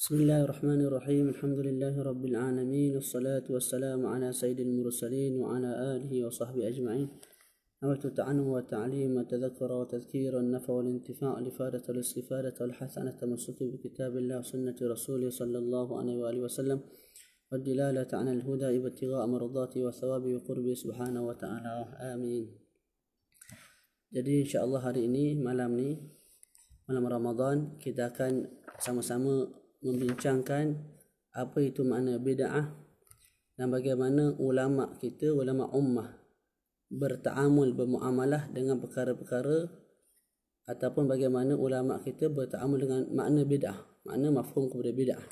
بسم الله الرحمن الرحيم الحمد لله رب العالمين الصلاة والسلام على سيد المرسلين وعلى آله وصحبه أجمعين أمرت التعنم والتعليم والتذكر وتذكير النفع والانتفاع لفادة الاستفادة والحث عن التمسك بكتاب الله وسنة رسوله صلى الله عليه وآله وسلم والدلالة عن الهدى ابتغاء مرضاته وثوابه وقربه سبحانه وتعالى آمين Jadi insyaAllah hari ini, malam ni, malam Ramadan, kita akan sama-sama membincangkan apa itu makna bid'ah dan bagaimana ulama kita ulama ummah bertaamul bermuamalah dengan perkara-perkara ataupun bagaimana ulama kita bertaamul dengan makna bid'ah makna mafhum kepada bid'ah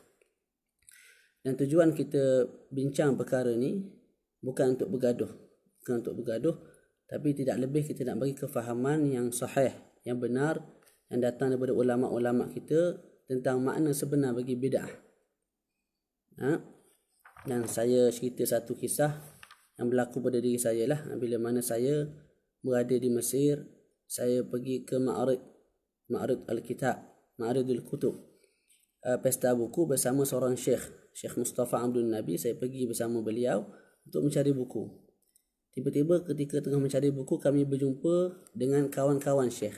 dan tujuan kita bincang perkara ni bukan untuk bergaduh bukan untuk bergaduh tapi tidak lebih kita nak bagi kefahaman yang sahih yang benar yang datang daripada ulama-ulama kita tentang makna sebenar bagi bid'ah. Ha? Dan saya cerita satu kisah yang berlaku pada diri saya lah. Ha, bila mana saya berada di Mesir, saya pergi ke Ma'arid. Ma'arid Al-Kitab. Ma'arid Al-Kutub. Ha, pesta buku bersama seorang syekh. Syekh Mustafa Abdul Nabi. Saya pergi bersama beliau untuk mencari buku. Tiba-tiba ketika tengah mencari buku, kami berjumpa dengan kawan-kawan syekh.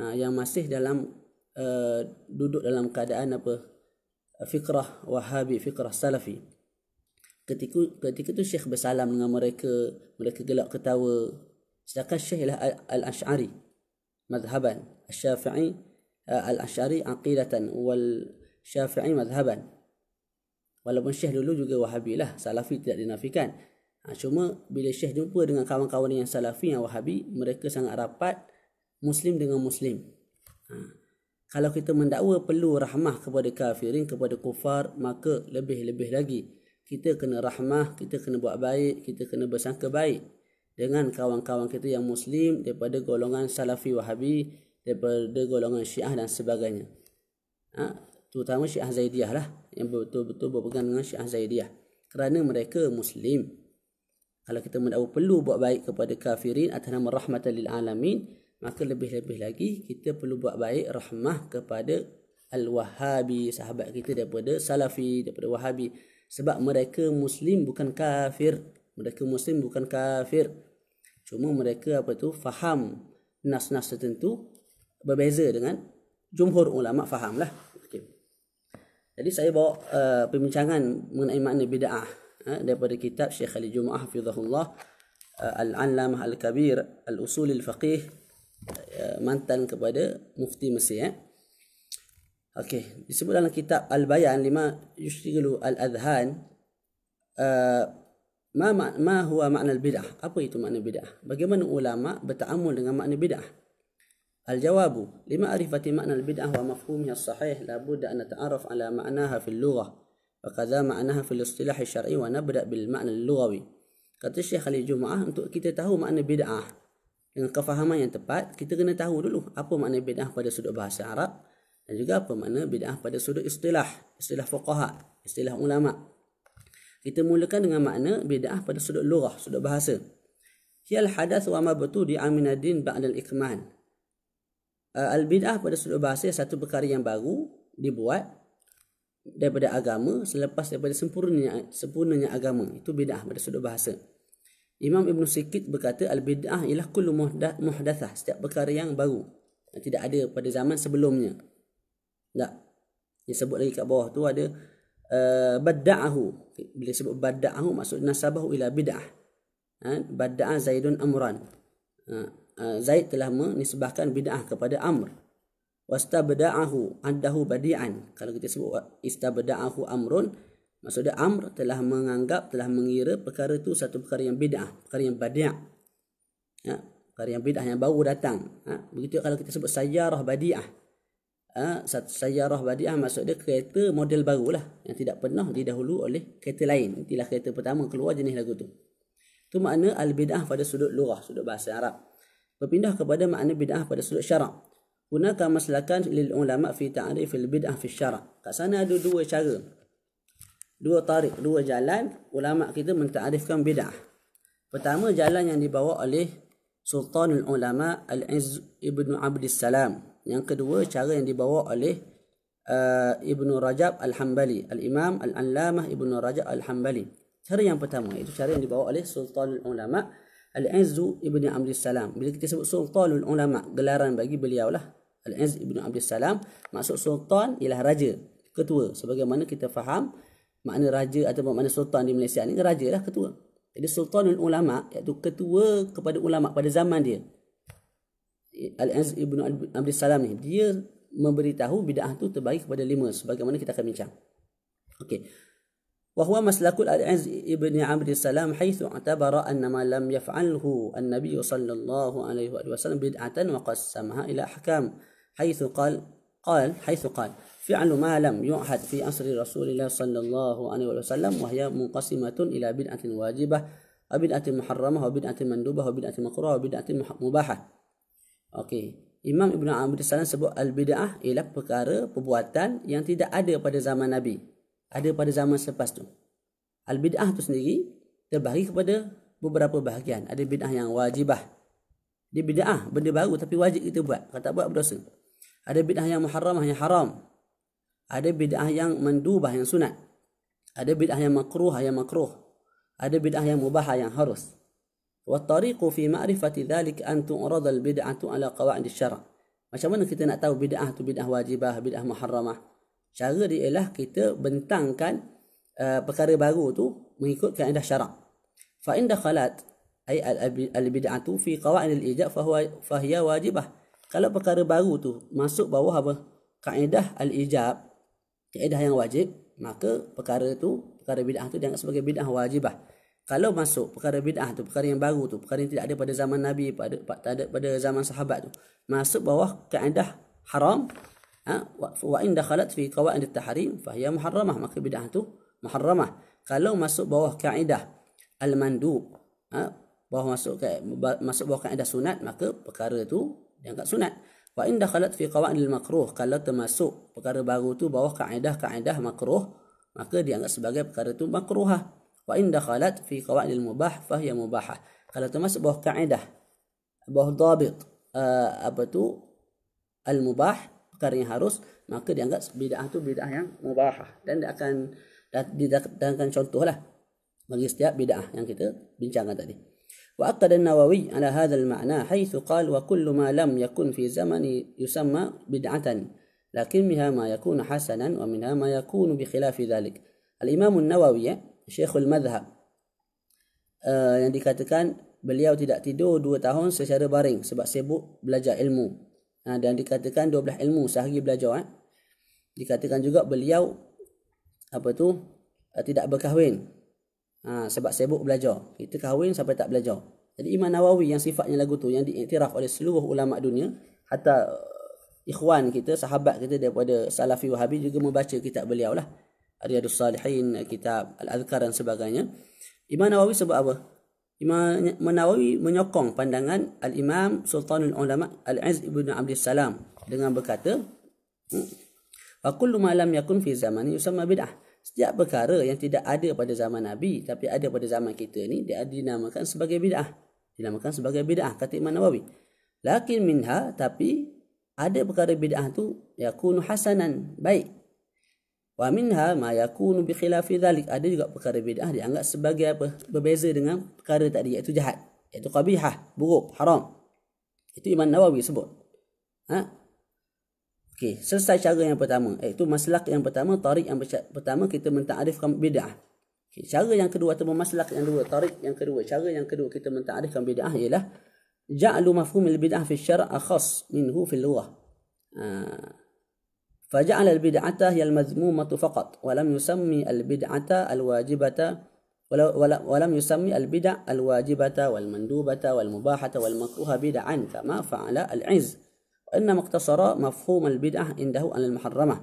Ha, yang masih dalam Eh, duduk dalam keadaan apa fikrah wahabi fikrah salafi ketika ketika tu syekh bersalam dengan mereka mereka gelak ketawa sedangkan syekh ialah al ashari mazhaban syafi'i eh, al ashari aqidatan wal syafi'i mazhaban walaupun syekh dulu juga wahabi lah salafi tidak dinafikan ha, cuma bila syekh jumpa dengan kawan-kawan yang salafi yang wahabi mereka sangat rapat muslim dengan muslim ha kalau kita mendakwa perlu rahmah kepada kafirin, kepada kufar, maka lebih-lebih lagi kita kena rahmah, kita kena buat baik, kita kena bersangka baik dengan kawan-kawan kita yang Muslim daripada golongan Salafi Wahabi, daripada golongan Syiah dan sebagainya. Ha? Terutama Syiah Zaidiyah lah yang betul-betul berpegang dengan Syiah Zaidiyah kerana mereka Muslim. Kalau kita mendakwa perlu buat baik kepada kafirin atas nama rahmatan lil maka lebih-lebih lagi kita perlu buat baik rahmah kepada al-wahabi sahabat kita daripada salafi daripada wahabi sebab mereka muslim bukan kafir mereka muslim bukan kafir cuma mereka apa tu faham nas-nas tertentu berbeza dengan jumhur ulama fahamlah okey jadi saya bawa uh, pembincangan mengenai makna bidah eh, daripada kitab Syekh Ali Jumaah hafizahullah uh, al-allamah al-kabir al-usul al-faqih Eh, mantan kepada mufti Mesir eh. Okey, disebut dalam kitab Al-Bayan lima yushtigilu al-adhan uh, ma ma, ma huwa makna bidah? Apa itu makna bidah? Bagaimana ulama bertaamul dengan makna bidah? Al-jawabu lima arifati makna bidah wa mafhumnya sahih la budda an ta'arraf ala ma'naha fil lughah wa kadha ma'naha fil istilah syar'i wa nabda bil makna al-lughawi. Kata Syekh Ali Jumaah untuk kita tahu makna bidah dengan kefahaman yang tepat, kita kena tahu dulu apa makna bid'ah pada sudut bahasa Arab dan juga apa makna bid'ah pada sudut istilah, istilah fuqaha, istilah ulama. Kita mulakan dengan makna bid'ah pada sudut lughah, sudut bahasa. Hiyal hadas wa ma batu di aminadin ba'd al-ikman. Eh, Al bid'ah pada sudut bahasa satu perkara yang baru dibuat daripada agama selepas daripada sempurnanya sempurnanya agama itu bid'ah pada sudut bahasa. Imam Ibn Sikit berkata al-bid'ah ialah kullu muhdathah setiap perkara yang baru yang tidak ada pada zaman sebelumnya. Tak. Dia sebut lagi kat bawah tu ada uh, badda'ahu. Bila sebut badda'ahu maksud nasabahu ila bid'ah. Ha? Badda'a Zaidun Amran. Ha? ha? Zaid telah menisbahkan bid'ah kepada Amr. Wastabda'ahu adahu badi'an. Kalau kita sebut istabda'ahu amrun, Maksudnya Amr telah menganggap, telah mengira perkara itu satu perkara yang bid'ah. Perkara yang badi'ah. Ya, perkara yang bid'ah yang baru datang. Ya, begitu kalau kita sebut sayarah badi'ah. Ha, satu sayarah badi'ah maksudnya kereta model baru lah. Yang tidak pernah didahulu oleh kereta lain. Itulah kereta pertama keluar jenis lagu tu. Itu makna al-bid'ah pada sudut lurah, sudut bahasa Arab. Berpindah kepada makna bid'ah pada sudut syarak. Kunakan maslakan lil ulama' fi ta'rifil bid'ah fi syarak. Kat sana ada dua cara dua tarik, dua jalan ulama kita mentarifkan bidah. Pertama jalan yang dibawa oleh Sultanul Ulama Al-Izz Ibn Abdul Salam. Yang kedua cara yang dibawa oleh uh, Ibn Rajab Al-Hambali, Al-Imam Al-Allamah Ibn Rajab Al-Hambali. Cara yang pertama itu cara yang dibawa oleh Sultanul Ulama Al-Izz Ibn Abdul Salam. Bila kita sebut Sultanul Ulama, gelaran bagi beliau lah. Al-Izz Ibn Abdul Salam maksud Sultan ialah Raja, Ketua. Sebagaimana kita faham, makna raja atau makna sultan di Malaysia ni raja lah ketua. Jadi sultanul ulama iaitu ketua kepada ulama pada zaman dia. Al-Az Ibn Abdul Salam ni dia memberitahu bid'ah tu terbagi kepada lima sebagaimana kita akan bincang. Okey. Wa huwa maslakul Al-Az Ibn Abdul Salam حيث atabara anna ma lam yaf'alhu an-nabiy sallallahu alaihi wa sallam bid'atan wa qassamaha ila ahkam haitsu قال حيث قال فعل ما لم يعهد في أسر رسول الله صلى الله عليه وسلم وهي منقسمة إلى بدعة واجبة وبدعة محرمة وبدعة مندوبة وبدعة مكروهة وبدعة مباحة أوكي Imam Ibn Amr Salam sebut Al-Bida'ah ialah perkara perbuatan yang tidak ada pada zaman Nabi. Ada pada zaman selepas tu. Al-Bida'ah tu sendiri terbahagi kepada beberapa bahagian. Ada bid'ah yang wajibah. Dia bid'ah, benda baru tapi wajib kita buat. Kalau tak buat, berdosa. Ada bid'ah yang muharramah yang haram. Ada bid'ah yang mendubah yang sunat. Ada bid'ah yang makruh yang makruh. Ada bid'ah yang mubah yang harus. Wa tariqu fi ma'rifati dhalik an tu'rad al bid'atu ala qawa'id syara. Macam mana kita nak tahu bid'ah tu bid'ah wajibah, bid'ah muharramah? Cara dia ialah kita bentangkan uh, perkara baru tu mengikut kaedah syarak. Fa in dakhalat ay al bid'atu fi qawa'id al ijab fa huwa fa hiya wajibah kalau perkara baru tu masuk bawah apa kaedah al-ijab kaedah yang wajib maka perkara tu perkara bid'ah tu dianggap sebagai bid'ah wajibah kalau masuk perkara bid'ah tu perkara yang baru tu perkara yang tidak ada pada zaman nabi pada tak ada pada zaman sahabat tu masuk bawah kaedah haram ha wa in dakhalat fi qawaid at-tahrim fa muharramah maka bid'ah tu muharramah kalau masuk bawah kaedah al-mandub ha bawah masuk ke masuk bawah kaedah sunat maka perkara tu yang tak sunat. Wa in dakhalat fi qawa'idil makruh kalau termasuk perkara baru tu bawah kaedah-kaedah makruh maka dia dianggap sebagai perkara tu makruhah. Wa in dakhalat fi qawa'idil mubah fa mubah. mubahah. Kalau termasuk bawah kaedah bawah dhabit uh, apa tu al mubah perkara yang harus maka dia dianggap bid'ah tu bid'ah yang mubah. dan dia akan dan akan contohlah bagi setiap bid'ah yang kita bincangkan tadi. وأكد النووي على هذا المعنى حيث قال وكل ما لم يكن في زمن يسمى بدعة لكن منها ما يكون حسنا ومنها ما يكون بخلاف ذلك الإمام النووي شيخ المذهب yang dikatakan beliau tidak tidur dua tahun secara baring sebab sibuk belajar ilmu ha, dan dikatakan dua belah ilmu sehari belajar eh. dikatakan juga beliau apa tu eh, tidak berkahwin ha, sebab sibuk belajar. Kita kahwin sampai tak belajar. Jadi Imam Nawawi yang sifatnya lagu tu yang diiktiraf oleh seluruh ulama dunia, hatta uh, ikhwan kita, sahabat kita daripada Salafi Wahabi juga membaca kitab beliau lah. Riyadus Salihin, kitab Al-Azkar dan sebagainya. Imam Nawawi sebab apa? Imam Nawawi menyokong pandangan Al-Imam Sultanul Ulama Al-Aziz Ibn Abdul Salam dengan berkata, hmm, "Wa kullu ma lam yakun fi zamani yusamma bid'ah." setiap perkara yang tidak ada pada zaman Nabi tapi ada pada zaman kita ni dia dinamakan sebagai bid'ah. Dinamakan sebagai bid'ah kata Imam Nawawi. Lakin minha tapi ada perkara bid'ah tu yakunu hasanan baik. Wa minha ma yakunu bi khilafi dhalik ada juga perkara bid'ah dianggap sebagai apa? Berbeza dengan perkara tadi iaitu jahat. Iaitu qabihah, buruk, haram. Itu Imam Nawawi sebut. Ha? Okey, selesai cara yang pertama. Iaitu eh, masalah yang pertama, tarik yang pertama kita mentakrifkan bid'ah. Okay. cara yang kedua atau masalah yang kedua, tarik yang kedua, cara yang kedua kita mentakrifkan bid'ah ialah ja'lu mafhum ah, al-bid'ah fi syara khas minhu fi al-lughah. فجعل البدعة هي المذمومة فقط ولم يسمي البدعة الواجبة ولم يسمي البدع الواجبة والمندوبة والمباحة والمكروهة بدعا كما فعل العز mafhum al bidah البدعة عنده al المحرمة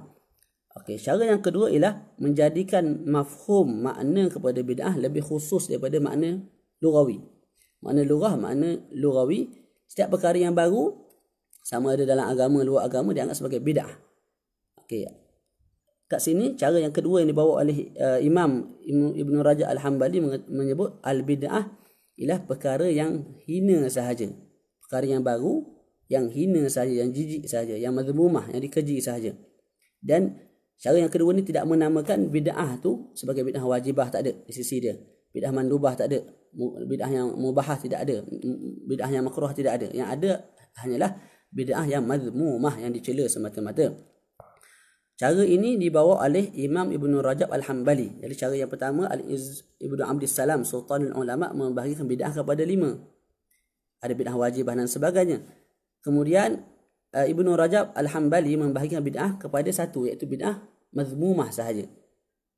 Okey, cara yang kedua ialah menjadikan mafhum makna kepada bid'ah lebih khusus daripada makna lugawi. Makna lugah, makna lugawi. Setiap perkara yang baru, sama ada dalam agama, luar agama, dianggap sebagai bid'ah. Okey, kat sini cara yang kedua yang dibawa oleh uh, Imam Ibn Raja Al-Hambali menyebut al-bid'ah ialah perkara yang hina sahaja. Perkara yang baru, yang hina saja, yang jijik saja, yang mazmumah, yang dikeji saja. Dan cara yang kedua ni tidak menamakan bid'ah tu sebagai bid'ah wajibah tak ada di sisi dia. Bid'ah mandubah tak ada. Bid'ah yang mubahah tidak ada. Bid'ah yang makruh tidak ada. Yang ada hanyalah bid'ah yang mazmumah, yang dicela semata-mata. Cara ini dibawa oleh Imam Ibn Rajab Al-Hambali. Jadi cara yang pertama, Al-Iz Ibn Abdul Salam, Sultan ulama membahagikan bid'ah kepada lima. Ada bid'ah wajibah dan sebagainya. Kemudian eh, Ibnu Rajab Al-Hambali membahagikan bid'ah kepada satu iaitu bid'ah mazmumah sahaja.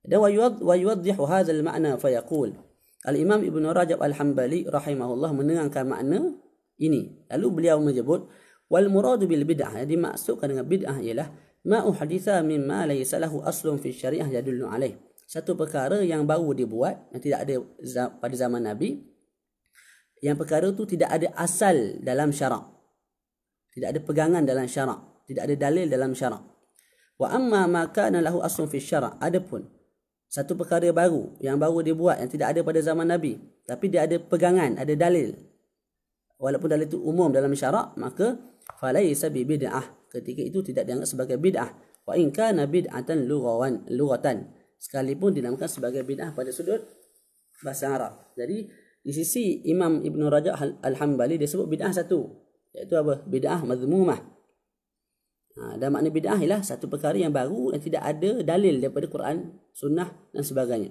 Dan wa yuwaddih hadzal ma'na fa yaqul Al-Imam Ibnu Rajab Al-Hambali rahimahullah menerangkan makna ini. Lalu beliau menyebut wal muradu bil bid'ah yang dimaksudkan dengan bid'ah ialah ma uhditha mimma laysa lahu aslun fi syariah yadullu alaih. Satu perkara yang baru dibuat yang tidak ada pada zaman Nabi yang perkara itu tidak ada asal dalam syarak tidak ada pegangan dalam syarak tidak ada dalil dalam syarak wa amma ma kana lahu aslun fi syarak adapun satu perkara baru yang baru dia buat yang tidak ada pada zaman nabi tapi dia ada pegangan ada dalil walaupun dalil itu umum dalam syarak maka falaisa bi bid'ah ketika itu tidak dianggap sebagai bid'ah wa in kana bid'atan lughawan lughatan sekalipun dinamakan sebagai bid'ah pada sudut bahasa Arab. Jadi di sisi Imam Ibn Rajah Al-Hambali dia sebut bid'ah satu Iaitu apa? Bid'ah mazmumah. Ha, dan makna bid'ah ialah satu perkara yang baru yang tidak ada dalil daripada Quran, Sunnah dan sebagainya.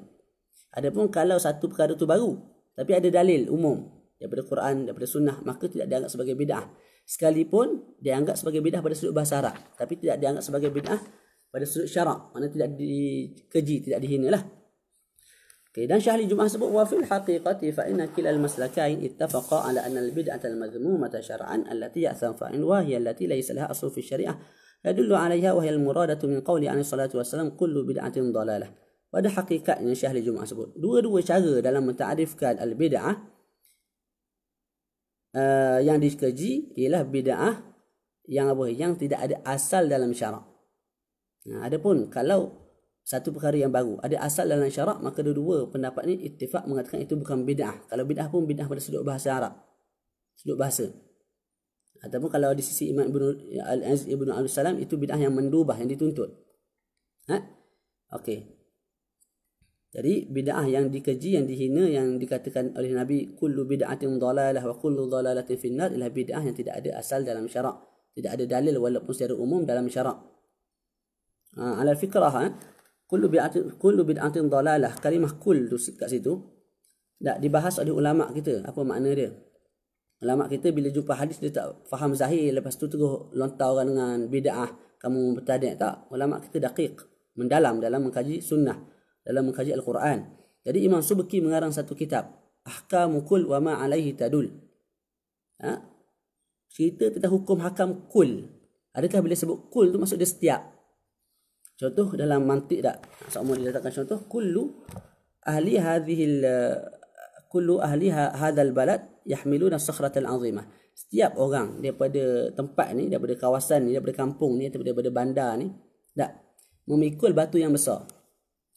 Adapun kalau satu perkara itu baru tapi ada dalil umum daripada Quran, daripada Sunnah, maka tidak dianggap sebagai bid'ah. Sekalipun dianggap sebagai bid'ah pada sudut bahasa Arab. Tapi tidak dianggap sebagai bid'ah pada sudut syarak. mana tidak dikeji, tidak dihina lah. Okay, dan Syahli Jumaah sebut wa fil haqiqati fa inna kila al maslakain ittafaqa ala anna al bid'ah al madhmumah syar'an allati ya'san fa in wa hiya allati laysa laha asl fi syariah yadullu 'alayha wa hiya al muradatu min qawli anhi salatu wassalam kullu bid'atin dalalah. Pada hakikatnya Syahli Jumaah sebut dua-dua cara dalam mentakrifkan al bid'ah uh, eh, yang dikaji ialah bid'ah yang apa yang tidak ada asal dalam syarak. Nah, adapun kalau satu perkara yang baru. Ada asal dalam syarak, maka dua-dua pendapat ni ittifak mengatakan itu bukan bid'ah. Kalau bid'ah pun bid'ah pada sudut bahasa Arab. Sudut bahasa. Ataupun kalau di sisi Imam Ibn Al-Aziz ibnu Al-Salam, itu bid'ah yang mendubah, yang dituntut. Ha? Okey. Jadi bid'ah yang dikeji, yang dihina, yang dikatakan oleh Nabi kullu bid'atin dhalalah wa kullu dhalalatin finnar ialah bid'ah yang tidak ada asal dalam syarak. Tidak ada dalil walaupun secara umum dalam syarak. Ha, ala fikrah ha? kullu bid'atin kullu bid'atin dalalah kalimah kull tu kat situ tak dibahas oleh ulama kita apa makna dia ulama kita bila jumpa hadis dia tak faham zahir lepas tu terus lontar orang dengan bid'ah kamu bertadik tak ulama kita dakiq mendalam dalam mengkaji sunnah dalam mengkaji al-Quran jadi Imam Subki mengarang satu kitab Ahkamu kul wa ma alaihi tadul ha? Cerita tentang hukum hakam kul Adakah bila sebut kul tu maksud dia setiap Contoh dalam mantik tak? Sama dia datangkan contoh kullu ahli hadhihi kullu ahli ha-, hadzal balad yahmiluna al azimah. Setiap orang daripada tempat ni, daripada kawasan ni, daripada kampung ni, daripada bandar ni, tak memikul batu yang besar.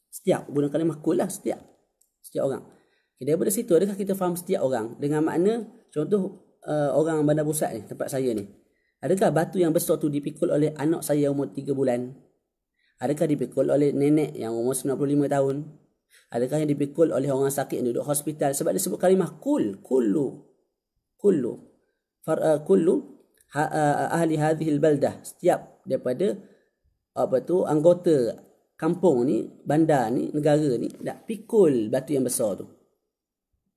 Setiap guna kalimah kull lah setiap. Setiap orang. Okay, daripada situ adakah kita faham setiap orang dengan makna contoh uh, orang bandar pusat ni, tempat saya ni. Adakah batu yang besar tu dipikul oleh anak saya umur 3 bulan? Adakah dipikul oleh nenek yang umur 95 tahun? Adakah yang dipikul oleh orang sakit yang duduk hospital? Sebab dia sebut kalimah kul, kulu, kulu, Far, uh, kullu ha, uh, ahli hadhi baldah. Setiap daripada apa tu anggota kampung ni, bandar ni, negara ni, nak pikul batu yang besar tu.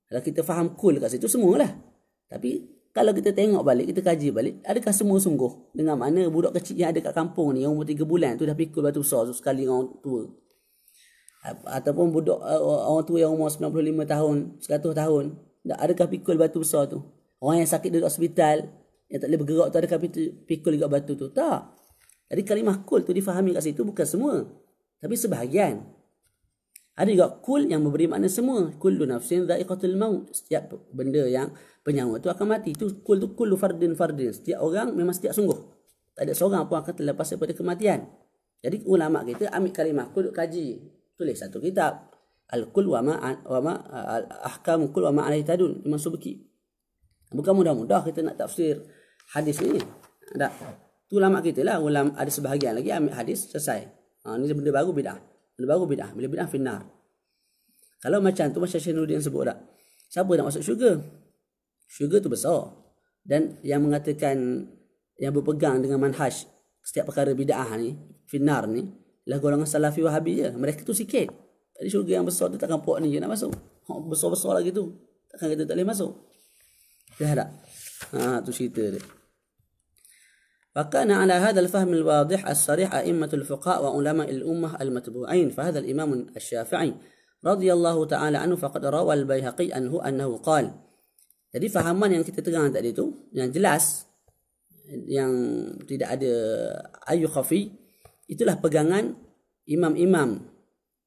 Kalau kita faham kul kat situ, semualah. Tapi kalau kita tengok balik, kita kaji balik, adakah semua sungguh? Dengan mana budak kecil yang ada kat kampung ni, yang umur tiga bulan tu dah pikul batu besar tu sekali dengan orang tua. Ataupun budak eh, orang tua yang umur 95 tahun, 100 tahun, adakah pikul batu besar tu? Orang yang sakit duduk hospital, yang tak boleh bergerak tu, adakah pikul juga batu tu? Tak. Jadi kalimah kul tu difahami kat situ bukan semua. Tapi sebahagian. Ada juga kul yang memberi makna semua. Kullu nafsin dha'iqatul maut. Setiap benda yang penyawa tu akan mati. Itu kul tu kullu fardin fardin. Setiap orang memang setiap sungguh. Tak ada seorang pun akan terlepas daripada kematian. Jadi ulama kita ambil kalimah kul kaji. Tulis satu kitab. Al-kul wa ma'a al-ahkam kul wa al tadun. Imam Subki. Bukan mudah-mudah kita nak tafsir hadis ni. Tak. Itu ulama kita lah. Ulama, ada sebahagian lagi ambil hadis selesai. ini ha, benda baru bidah baru bid'ah. Bila bid'ah finar. Kalau macam tu macam yang sebut tak? Siapa nak masuk syurga? Syurga tu besar. Dan yang mengatakan yang berpegang dengan manhaj setiap perkara bid'ah ni, finar ni, lah golongan salafi wahabi je. Mereka tu sikit. Jadi syurga yang besar tu takkan puak ni je nak masuk. Hak besar-besar lagi tu. Takkan kita tak boleh masuk. Dah tak? Ha, tu cerita dia. وكان على هذا الفهم الواضح الصريح أئمة الفقهاء وعلماء الأمة المتبوعين فهذا الإمام الشافعي رضي الله تعالى عنه فقد روى البيهقي أنه أنه قال jadi fahaman yang kita tegang tadi tu yang jelas yang tidak ada ayu khafi itulah pegangan imam-imam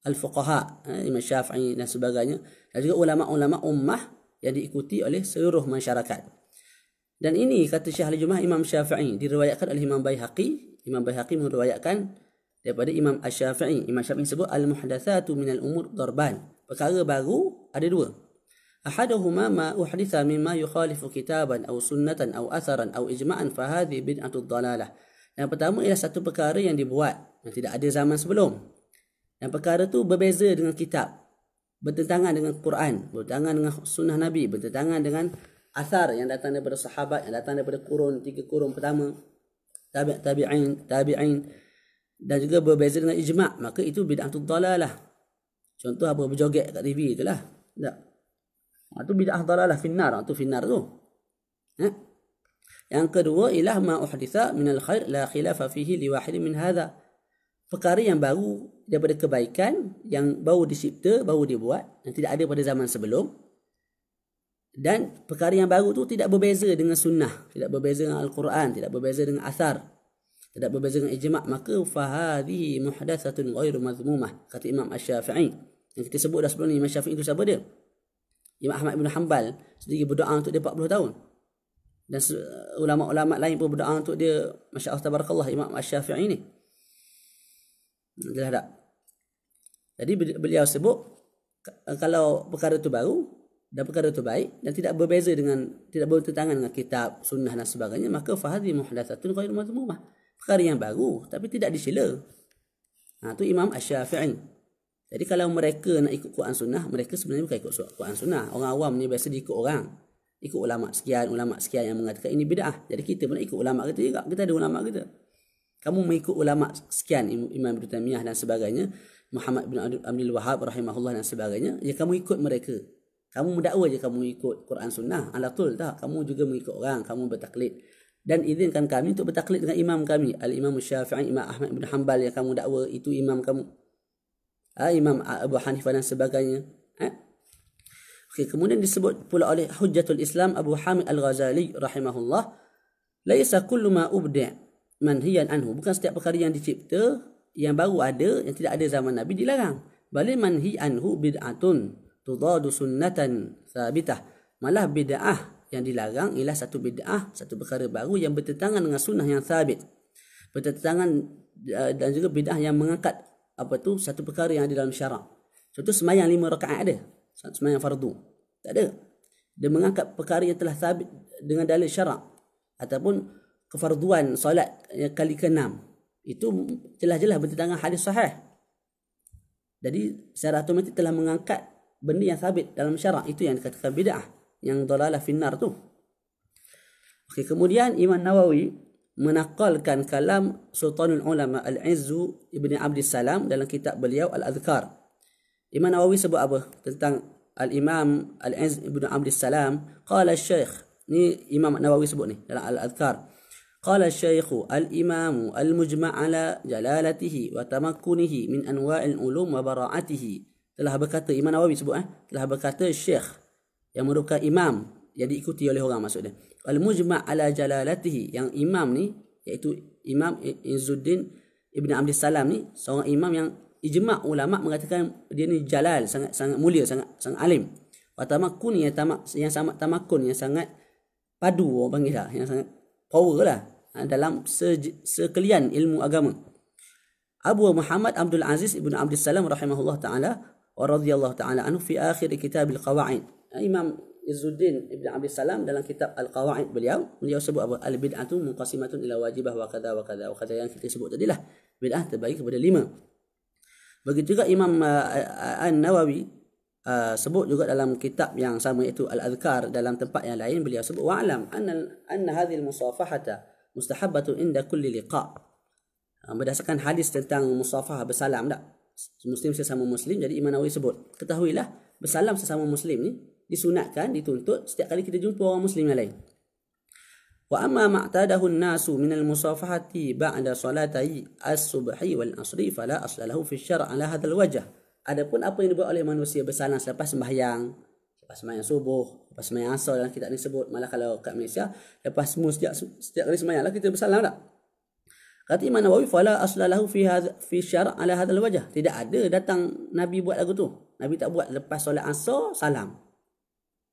al-fuqaha eh, imam Syafi'i dan sebagainya dan juga ulama-ulama ummah yang diikuti oleh seluruh masyarakat dan ini kata Syekh Al-Jumah Imam Syafi'i diriwayatkan oleh Imam Baihaqi, Imam Baihaqi meriwayatkan daripada Imam Asy-Syafi'i. Imam Syafi'i sebut al-muhdatsatu min al-umur darban. Perkara baru ada dua. Ahaduhuma ma uhditha mimma yukhalifu kitaban aw sunnatan aw atharan aw ijma'an fa hadhi bid'atud dalalah. Yang pertama ialah satu perkara yang dibuat yang tidak ada zaman sebelum. Yang perkara tu berbeza dengan kitab. Bertentangan dengan Quran, bertentangan dengan sunnah Nabi, bertentangan dengan athar yang datang daripada sahabat yang datang daripada kurun tiga kurun pertama tabi' tabi'in tabi'in dan juga berbeza dengan ijma' maka itu bid'ah dalalah contoh apa berjoget kat TV itulah tak ha, tu bid'ah dalalah finnar ha, tu finnar tu ha? yang kedua ilah ma uhditha min al khair la khilafa fihi li wahid min hadha perkara yang baru daripada kebaikan yang baru dicipta baru dibuat yang tidak ada pada zaman sebelum dan perkara yang baru tu tidak berbeza dengan sunnah tidak berbeza dengan al-Quran tidak berbeza dengan asar, tidak berbeza dengan ijma' maka fahadhihi muhdatsatun ghairu mazmumah kata Imam ash syafii yang kita sebut dah sebelum ni Imam Syafi'i itu siapa dia Imam Ahmad bin Hanbal sendiri berdoa untuk dia 40 tahun dan ulama-ulama lain pun berdoa untuk dia masya-Allah tabarakallah Imam ash syafii ni dah tak jadi beliau sebut kalau perkara itu baru dan perkara itu baik dan tidak berbeza dengan tidak bertentangan dengan kitab sunnah dan sebagainya maka fahadhi muhdatsatun ghairu mazmumah perkara yang baru tapi tidak disyela ha tu imam asy-syafi'i jadi kalau mereka nak ikut Quran sunnah mereka sebenarnya bukan ikut Quran sunnah orang awam ni biasa diikut orang ikut ulama sekian ulama sekian yang mengatakan ini bidah jadi kita pun ikut ulama kita juga kita ada ulama kita kamu mengikut ulama sekian imam ibnu taimiyah dan sebagainya Muhammad bin Abdul Wahab rahimahullah dan sebagainya ya kamu ikut mereka kamu mendakwa je kamu ikut Quran Sunnah. Alatul ah, tak. Kamu juga mengikut orang. Kamu bertaklid. Dan izinkan kami untuk bertaklid dengan imam kami. Al-Imam Syafi'i, Imam Ahmad bin Hanbal yang kamu dakwa. Itu imam kamu. Ha, imam Abu Hanifah dan sebagainya. Ha? Eh? Okay, kemudian disebut pula oleh Hujjatul Islam Abu Hamid Al-Ghazali rahimahullah. Laisa kullu ma ubda' manhiyan anhu. Bukan setiap perkara yang dicipta, yang baru ada, yang tidak ada zaman Nabi dilarang. Balil manhi anhu bid'atun tudadu sunnatan sabitah. Malah bid'ah yang dilarang ialah satu bid'ah, satu perkara baru yang bertentangan dengan sunnah yang sabit. Bertentangan eh, dan juga bid'ah yang mengangkat apa tu satu perkara yang ada dalam syarak. Contoh semayang lima rakaat ada. Semayang fardu. Tak ada. Dia mengangkat perkara yang telah sabit dengan dalil syarak. Ataupun kefarduan solat yang kali ke enam. Itu jelas-jelas bertentangan hadis sahih. Jadi secara automatik telah mengangkat benda yang sabit dalam syarak itu yang dikatakan bid'ah yang dalalah finnar tu okey kemudian Imam Nawawi menakalkan kalam Sultanul Ulama Al-Izzu Ibni Abdul Salam dalam kitab beliau al Azkar. Imam Nawawi sebut apa tentang Al-Imam Al-Izz Ibni Abdul Salam Qala Syekh ni Imam Nawawi sebut ni dalam Al-Adhkar قال الشيخ الإمام المجمع على جلالته وتمكنه من أنواع العلوم وبراعته telah berkata Imam Nawawi sebut eh telah berkata syekh yang merupakan imam yang diikuti oleh orang maksud dia al mujma' ala jalalatihi yang imam ni iaitu imam Izzuddin Ibn Abdul Salam ni seorang imam yang ijma' ulama mengatakan dia ni jalal sangat sangat mulia sangat sangat alim wa tamakkun ya, tamak yang sangat tamakkun yang sangat padu orang panggil lah yang sangat power lah ha, dalam se- sekalian ilmu agama Abu Muhammad Abdul Aziz Ibn Abdul Salam rahimahullah ta'ala ورضي الله تعالى عنه في آخر كتاب القواعد إمام الزدين ابن عبد السلام دلان كتاب القواعد باليوم اليوم سبو أبو البدعة منقسمة إلى واجبة وكذا وكذا وكذا يعني كتاب سبو تدله بدعة تبعي كبدا لما begitu juga Imam uh, uh, An Nawawi uh, sebut juga dalam kitab yang sama itu Al Azkar dalam tempat yang lain beliau sebut wa'lam anna anna hadhihi al musafahata mustahabbatu inda kulli liqa uh, berdasarkan hadis tentang musafahah bersalam tak Muslim sesama Muslim jadi Imam Nawawi sebut ketahuilah bersalam sesama Muslim ni disunatkan dituntut setiap kali kita jumpa orang Muslim yang lain. Wa amma ma'tadahu an-nasu min al-musafahati ba'da salatai al subhi wal 'asri fala asla fi syar' 'ala hadal wajah. Adapun apa yang dibuat oleh manusia bersalam selepas sembahyang, selepas sembahyang subuh, selepas sembahyang asar dalam kita ni sebut malah kalau kat Malaysia lepas semua setiap setiap kali sembahyanglah kita bersalam tak? Kata Imam Nawawi fala aslalahu fi hadha fi syara' ala hadha alwajh. Tidak ada datang Nabi buat lagu tu. Nabi tak buat lepas solat asar salam.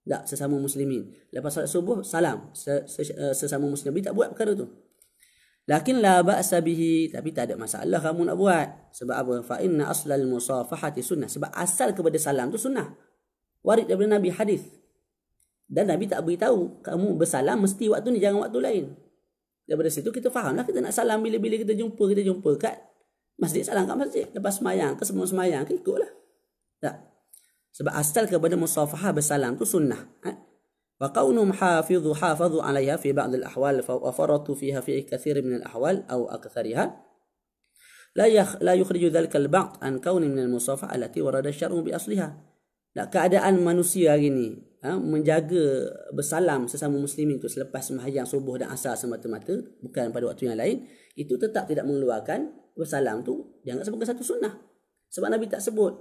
Tak sesama muslimin. Lepas solat subuh salam sesama muslim. Nabi tak buat perkara tu. Lakin la ba'sa bihi tapi tak ada masalah kamu nak buat. Sebab apa? Fa inna aslal musafahati sunnah. Sebab asal kepada salam tu sunnah. Warid daripada Nabi hadis. Dan Nabi tak beritahu kamu bersalam mesti waktu ni jangan waktu lain. Daripada situ kita fahamlah kita nak salam bila-bila kita jumpa, kita jumpa kat masjid, salam kat masjid. Lepas semayang ke sebelum semayang ke ikutlah. Tak? Sebab asal kepada musafahah bersalam tu sunnah. Ha? Wa qawnu muhafidhu hafadhu alaiha fi ba'dil ahwal fa wafaratu fiha fi kathir minal ahwal au akthariha. La, yakh, la yukhriju dhalkal ba'd an kawni minal musafah alati warada syar'u bi asliha. Nah, keadaan manusia hari ni, ha, menjaga bersalam sesama muslimin itu selepas sembahyang subuh dan asar semata-mata bukan pada waktu yang lain itu tetap tidak mengeluarkan bersalam tu jangan sebagai satu sunnah sebab Nabi tak sebut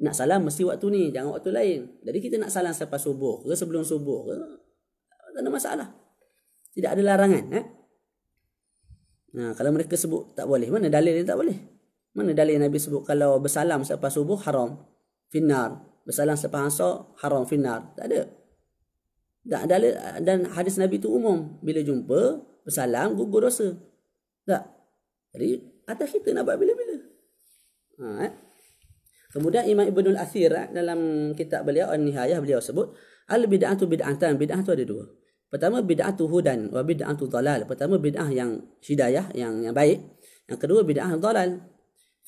nak salam mesti waktu ni jangan waktu lain jadi kita nak salam selepas subuh ke sebelum subuh ke tak ada masalah tidak ada larangan eh? Nah, ha, kalau mereka sebut tak boleh, mana dalil yang tak boleh? Mana dalil Nabi sebut kalau bersalam selepas subuh haram? Finnar, bersalam siapa hangsa haram finar tak ada tak ada dan hadis nabi tu umum bila jumpa bersalam gugur dosa tak jadi atas kita nak buat bila-bila ha, eh? kemudian imam ibnu al-athir eh, dalam kitab beliau an-nihayah beliau sebut al bid'atu bid'atan bid'ah tu ada dua pertama bid'ah tu hudan wa bid'ah tu dalal pertama bid'ah yang hidayah yang yang baik yang kedua bid'ah dalal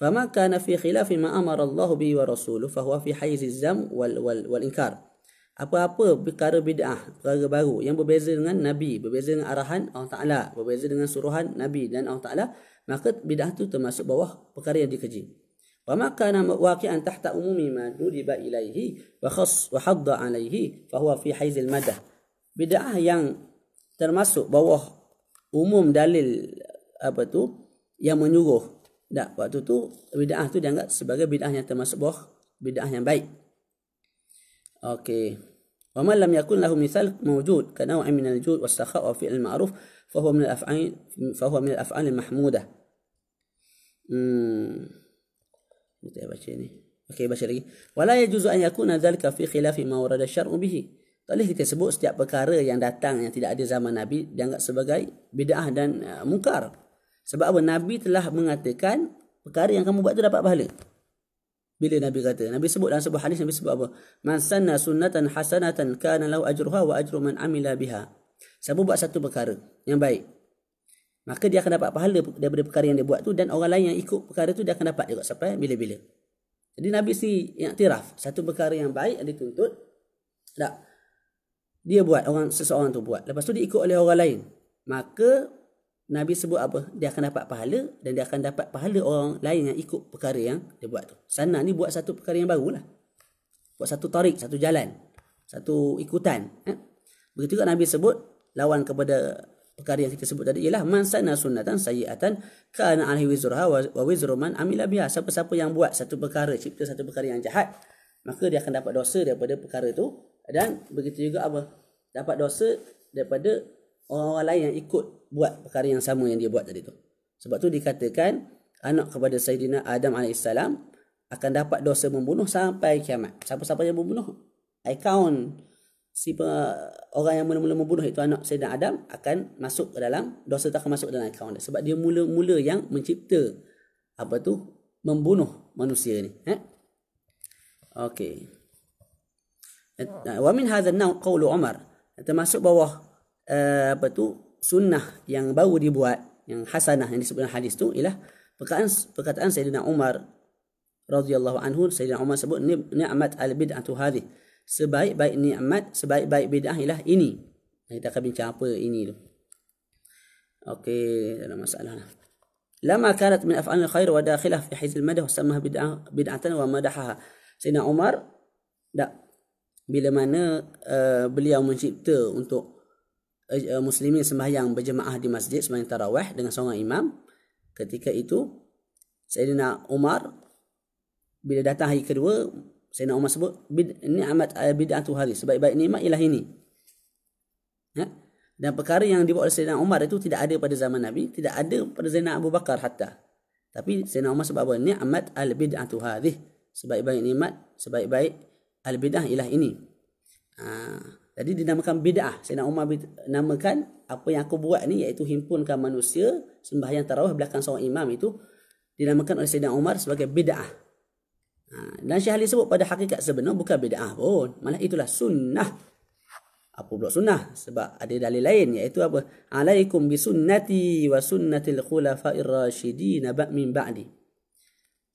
فما كان في خلاف ما أمر الله به ورسوله فهو في حيز الزم وال وال والإنكار Apa-apa perkara bid'ah, perkara baru yang berbeza dengan Nabi, berbeza dengan arahan Allah Ta'ala, berbeza dengan suruhan Nabi dan Allah Ta'ala, maka bid'ah itu termasuk bawah perkara yang dikeji. Wa maka nama waqi'an tahta umumi ma nudiba ilaihi wa khas wa hadda alaihi fa huwa fi haizil madah. Bid'ah yang termasuk bawah umum dalil apa tu yang menyuruh tak, waktu tu bid'ah tu dianggap sebagai bid'ah yang termasuk boh, bid'ah yang baik. Okay, Wa man lam yakun misal, mithal mawjud ka naw'in min al-jud was sakha wa fi al-ma'ruf fa huwa min al-af'al fa huwa min Hmm. Kita baca ni. Okay, baca lagi. Wa la yajuzu an yakuna dhalika fi khilafi ma warada syar'u bihi. Tadi kita sebut setiap perkara yang datang yang tidak ada zaman Nabi dianggap sebagai bid'ah dan uh, mukar. Sebab apa? Nabi telah mengatakan perkara yang kamu buat tu dapat pahala. Bila Nabi kata, Nabi sebut dalam sebuah hadis Nabi sebut apa? Man sanna sunnatan hasanatan kana lahu ajruha wa ajru man amila biha. Siapa buat satu perkara yang baik, maka dia akan dapat pahala daripada perkara yang dia buat tu dan orang lain yang ikut perkara tu dia akan dapat juga sampai bila-bila. Jadi Nabi si yang tiraf, satu perkara yang baik yang dituntut, tak. Dia buat, orang seseorang tu buat. Lepas tu diikut oleh orang lain. Maka Nabi sebut apa? Dia akan dapat pahala dan dia akan dapat pahala orang lain yang ikut perkara yang dia buat tu. Sana ni buat satu perkara yang baru lah, Buat satu tarik, satu jalan. Satu ikutan. Eh? Begitu juga Nabi sebut lawan kepada perkara yang kita sebut tadi ialah man sana sunnatan sayyatan kana alaihi wizruha wa wizru man amila biha. Siapa-siapa yang buat satu perkara, cipta satu perkara yang jahat, maka dia akan dapat dosa daripada perkara tu dan begitu juga apa? Dapat dosa daripada orang lain yang ikut buat perkara yang sama yang dia buat tadi tu. Sebab tu dikatakan anak kepada Sayyidina Adam AS akan dapat dosa membunuh sampai kiamat. Siapa-siapa yang membunuh, I count si orang yang mula-mula membunuh itu anak Sayyidina Adam akan masuk ke dalam dosa tak akan masuk dalam account dia. Sebab dia mula-mula yang mencipta apa tu membunuh manusia ni. Eh? Okay. Wa min hadha naw qawlu Umar. Termasuk bawah Eh, apa tu sunnah yang baru dibuat yang hasanah yang disebut dalam hadis tu ialah perkataan perkataan Sayyidina Umar radhiyallahu anhu Sayyidina Umar sebut ni'mat al-bid'ah tu hadis sebaik-baik ni'mat sebaik-baik bid'ah ialah ini kita akan bincang apa ini tu okey tak ada masalah lah. lama kanat min af'al al-khair wa dakhilah fi hayz al-madah sama bid'ah bid'atan wa madahaha Sayyidina Umar tak bila mana uh, beliau mencipta untuk Eh, eh, muslimin sembahyang berjemaah di masjid sembahyang tarawih dengan seorang imam ketika itu Sayyidina Umar bila datang hari kedua Sayyidina Umar sebut bid ni amat eh, bid'atu hari sebaik-baik mak ilah ini ya? dan perkara yang dibuat oleh Sayyidina Umar itu tidak ada pada zaman Nabi tidak ada pada Zainal Abu Bakar hatta tapi Sayyidina Umar sebab apa ni amat al bid'atu hari sebaik-baik mak sebaik-baik al bid'ah ilah ini ha. Jadi dinamakan bid'ah. Sayyidina Umar namakan apa yang aku buat ni iaitu himpunkan manusia sembahyang tarawih belakang seorang imam itu dinamakan oleh Sayyidina Umar sebagai bid'ah. Ha, dan Syekh Ali sebut pada hakikat sebenar bukan bid'ah pun. Malah itulah sunnah. Apa pula sunnah? Sebab ada dalil lain iaitu apa? Alaikum sunnati wa sunnatil khulafa'ir rasyidina ba min ba'di.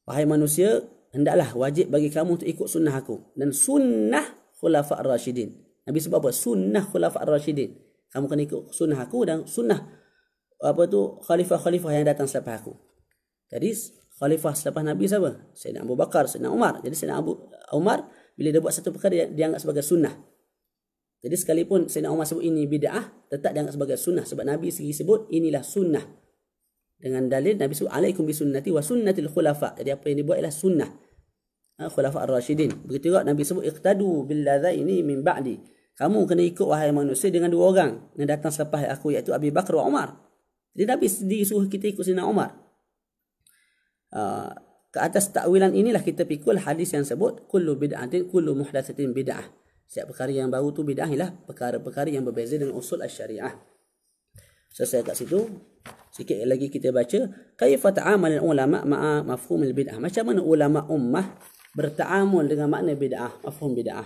Wahai manusia, hendaklah wajib bagi kamu untuk ikut sunnah aku. Dan sunnah khulafa'ir rasyidin. Nabi sebab apa? Sunnah khulafah ar-rashidin. Kamu kena ikut sunnah aku dan sunnah apa tu khalifah-khalifah yang datang selepas aku. Jadi khalifah selepas Nabi siapa? Sayyidina Abu Bakar, Sayyidina Umar. Jadi Sayyidina Abu Umar bila dia buat satu perkara dia, dianggap sebagai sunnah. Jadi sekalipun Sayyidina Umar sebut ini bid'ah, tetap dianggap sebagai sunnah sebab Nabi sendiri sebut inilah sunnah. Dengan dalil Nabi sebut alaikum bisunnati wa sunnatil khulafa. Jadi apa yang dibuat ialah sunnah. Ha, khulafa ar-rasyidin. Begitu juga Nabi sebut iqtadu bil ladzaini min ba'di. Kamu kena ikut wahai manusia dengan dua orang yang datang selepas aku iaitu Abi Bakar dan Umar. Jadi Nabi sendiri suruh kita ikut Sina Umar. Uh, ah, ke atas takwilan inilah kita pikul hadis yang sebut kullu bid'atin kullu muhdatsatin bid'ah. Setiap perkara yang baru tu bid'ah ialah perkara-perkara yang berbeza dengan usul syariah. Selesai kat situ. Sikit lagi kita baca kaifa ta'amal ulama ma'a mafhum al-bid'ah. Macam mana ulama ummah bertaamul dengan makna bid'ah, mafhum bid'ah.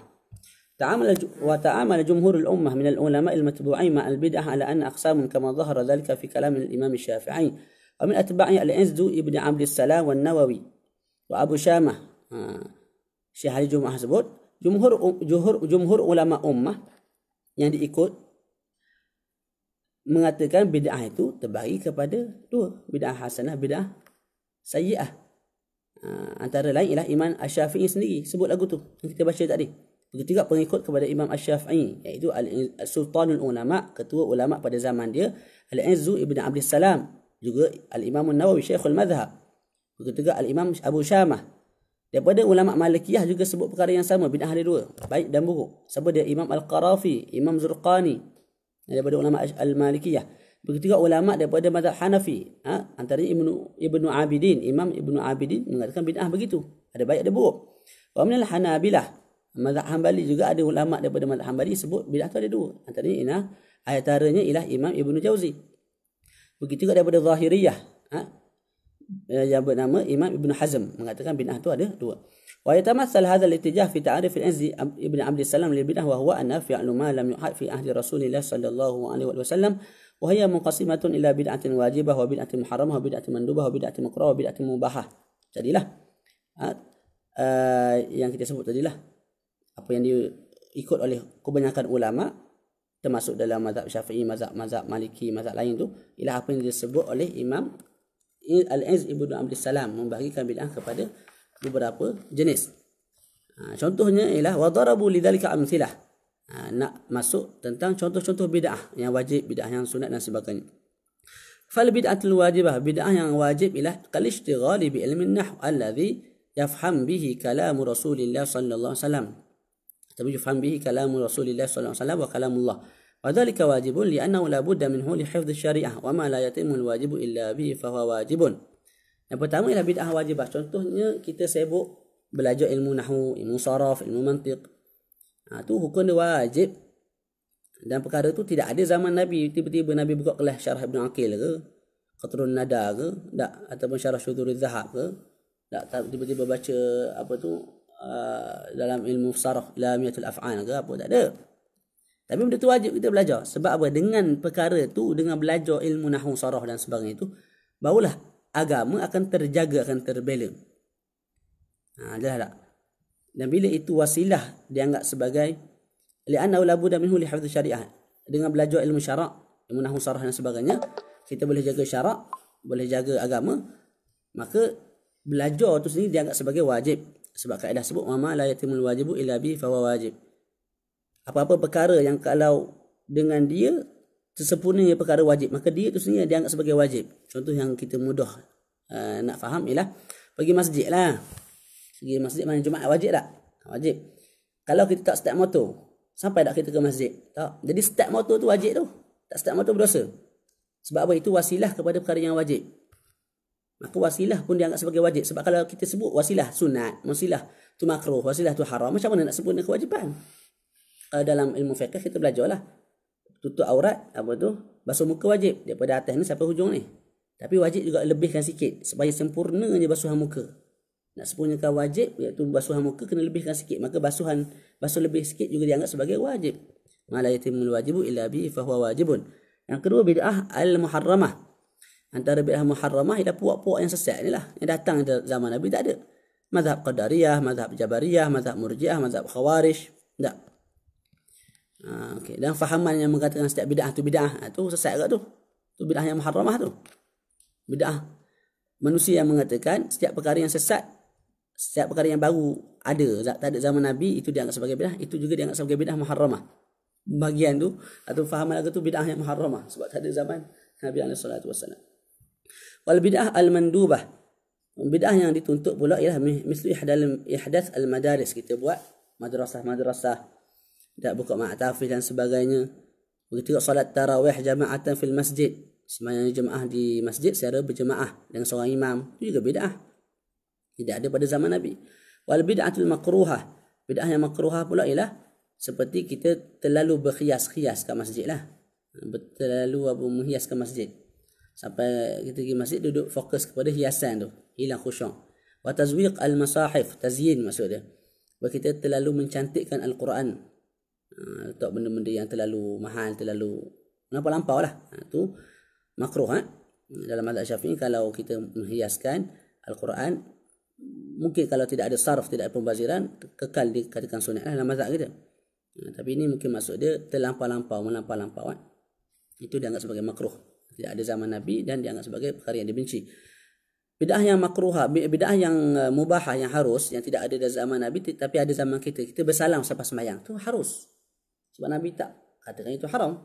تعامل وتعامل جمهور الأمة من العلماء المتبوعين مع البدعة على أن أقسام كما ظهر ذلك في كلام الإمام الشافعي ومن أتباعه الأنسد ابن عبد السلام والنووي وأبو شامة شهر جمعة حسبوت جمهور جمهور جمهور علماء أمة يعني يقول mengatakan bid'ah itu terbagi kepada dua bid'ah hasanah bid'ah sayyi'ah ah, antara lain ialah iman asy-syafi'i sendiri sebut lagu tu yang kita baca tadi Begitu juga pengikut kepada Imam Ash-Syafi'i iaitu Al-Sultanul Ulama, ketua ulama pada zaman dia, Al-Izzu Ibn Abdul Salam, juga Al-Imam Nawawi Syekhul Madzhab Begitu juga Al-Imam Abu Syamah. Daripada ulama Malikiyah juga sebut perkara yang sama, bidah hari dua, baik dan buruk. Siapa dia? Imam Al-Qarafi, Imam Zurqani. Daripada ulama Al-Malikiyah. Begitu juga ulama daripada mazhab Hanafi, ha? antaranya Ibnu Ibn Abidin, Imam Ibn Abidin mengatakan bidah begitu. Ada baik ada buruk. Wa minal Hanabilah, Mazhab Hanbali juga ada ulama daripada mazhab Hanbali sebut bidah tu ada dua. Antaranya ialah ayatarnya ialah Imam ibnu Jauzi. Begitu juga daripada Zahiriyah. Ha? Eh, yang bernama Imam ibnu Hazm mengatakan bidah tu ada dua. Wa yatamassal hadha al-ittijah fi ta'rif al-anzi Ibn Abdul Salam li bidah wa huwa anna fi'lu ma lam yuhad fi ahli Rasulillah sallallahu alaihi wa sallam wa hiya munqasimatun ila bid'atin wajibah wa bid'atin muharramah wa bid'atin mandubah wa bid'atin makruh wa bid'atin mubahah. Jadilah. Ha? Uh, yang kita sebut tadilah apa yang diikut oleh kebanyakan ulama termasuk dalam mazhab Syafi'i, mazhab-mazhab Maliki, mazhab lain tu ialah apa yang disebut oleh Imam Al-Aziz Ibnu Abdul Salam membahagikan bid'ah kepada beberapa jenis. Ha, contohnya ialah wa darabu lidzalika amthilah. Ha, nak masuk tentang contoh-contoh bid'ah yang wajib, bid'ah yang sunat dan sebagainya. Fal bid'atul wajibah, bid'ah yang wajib ialah qal ishtighali bi ilmin nahw alladhi yafham bihi kalam Rasulillah sallallahu alaihi wasallam tapi yufham bihi kalam Rasulullah sallallahu alaihi wasallam wa kalamullah wa dhalika wajibun li annahu la budda minhu li hifdz syariah wa ma la yatimmu al wajib illa bihi fa huwa wajibun yang pertama ialah bid'ah wajibah contohnya kita sibuk belajar ilmu nahwu ilmu sarf ilmu mantiq ha, tu hukum dia wajib dan perkara tu tidak ada zaman Nabi tiba-tiba Nabi buka kelas syarah Ibn Aqil ke Qatrun Nada ke tak ataupun syarah Syuduri Zahab ke tak tiba-tiba baca apa tu Uh, dalam ilmu sarf lamiyatul af'al ke apa tak ada. Tapi benda tu wajib kita belajar. Sebab apa? Dengan perkara tu, dengan belajar ilmu nahu sarah dan sebagainya itu, barulah agama akan terjaga, akan terbela. Ha, jelas tak? Dan bila itu wasilah dianggap sebagai li'anna ulabu dan minhu lihafidhu syariah. Dengan belajar ilmu syarak, ilmu nahu sarah dan sebagainya, kita boleh jaga syarak, boleh jaga agama, maka belajar tu sendiri dianggap sebagai wajib sebab kaedah sebut mama la yatimul wajibu illa bi fa wajib. Apa-apa perkara yang kalau dengan dia sesempurnanya perkara wajib, maka dia tu sendiri dianggap sebagai wajib. Contoh yang kita mudah uh, nak faham ialah pergi masjid lah. Pergi masjid mana Jumaat wajib tak? Wajib. Kalau kita tak start motor, sampai tak kita ke masjid? Tak. Jadi start motor tu wajib tu. Tak start motor berdosa. Sebab apa? Itu wasilah kepada perkara yang wajib maka wasilah pun dianggap sebagai wajib sebab kalau kita sebut wasilah sunat wasilah tu makruh wasilah tu haram macam mana nak sebut ni kewajipan kalau dalam ilmu fiqh kita belajarlah tutup aurat apa tu basuh muka wajib daripada atas ni sampai hujung ni tapi wajib juga lebihkan sikit supaya sempurnanya basuhan muka nak sempurnakan wajib iaitu basuhan muka kena lebihkan sikit maka basuhan basuh lebih sikit juga dianggap sebagai wajib mala yatimul wajibu illa bi fa wajibun yang kedua bid'ah al muharramah antara bid'ah muharramah ialah puak-puak yang sesat ni lah. Yang datang zaman Nabi tak ada. Mazhab Qadariyah, mazhab Jabariyah, mazhab Murjiah, mazhab Khawarij. Tak. Ha, okay. Dan fahaman yang mengatakan setiap bid'ah tu bid'ah. Ha, tu sesat kat tu. Tu bid'ah yang muharramah tu. Bid'ah. Manusia yang mengatakan setiap perkara yang sesat, setiap perkara yang baru ada, tak ada zaman Nabi, itu dianggap sebagai bid'ah. Itu juga dianggap sebagai bid'ah muharramah. Bagian tu, atau fahaman lagu tu bid'ah yang muharramah. Sebab tak ada zaman Nabi SAW wal bid'ah al mandubah bid'ah yang dituntut pula ialah misli ihdal ihdas al madaris kita buat madrasah madrasah tak buka ma'tafi dan sebagainya begitu juga solat tarawih jama'atan fil masjid sembahyang jemaah di masjid secara berjemaah dengan seorang imam itu juga bid'ah tidak ada pada zaman nabi wal bid'atul makruhah bid'ah yang makruha pula ialah seperti kita terlalu berkhias-khias kat masjid lah. Terlalu apa, menghias ke masjid sampai kita pergi masjid duduk fokus kepada hiasan tu hilang khusyuk wa tazwiq al masahif tazyin maksud dia bila kita terlalu mencantikkan al-Quran atau ha, benda-benda yang terlalu mahal terlalu kenapa lampau lah ha, tu makruh ha? dalam mazhab syafi'i kalau kita menghiaskan al-Quran mungkin kalau tidak ada sarf tidak ada pembaziran kekal dikatakan sunat lah dalam mazhab kita ha, tapi ini mungkin maksud dia terlampau-lampau melampau-lampau ha? itu dianggap sebagai makruh tidak ada zaman Nabi dan dianggap sebagai perkara yang dibenci. Bidah yang makruha, bidah yang eh, mubahah yang harus yang tidak ada dalam zaman Nabi tapi ada zaman kita. Kita bersalam selepas semayang tu harus. Sebab Nabi tak katakan itu haram.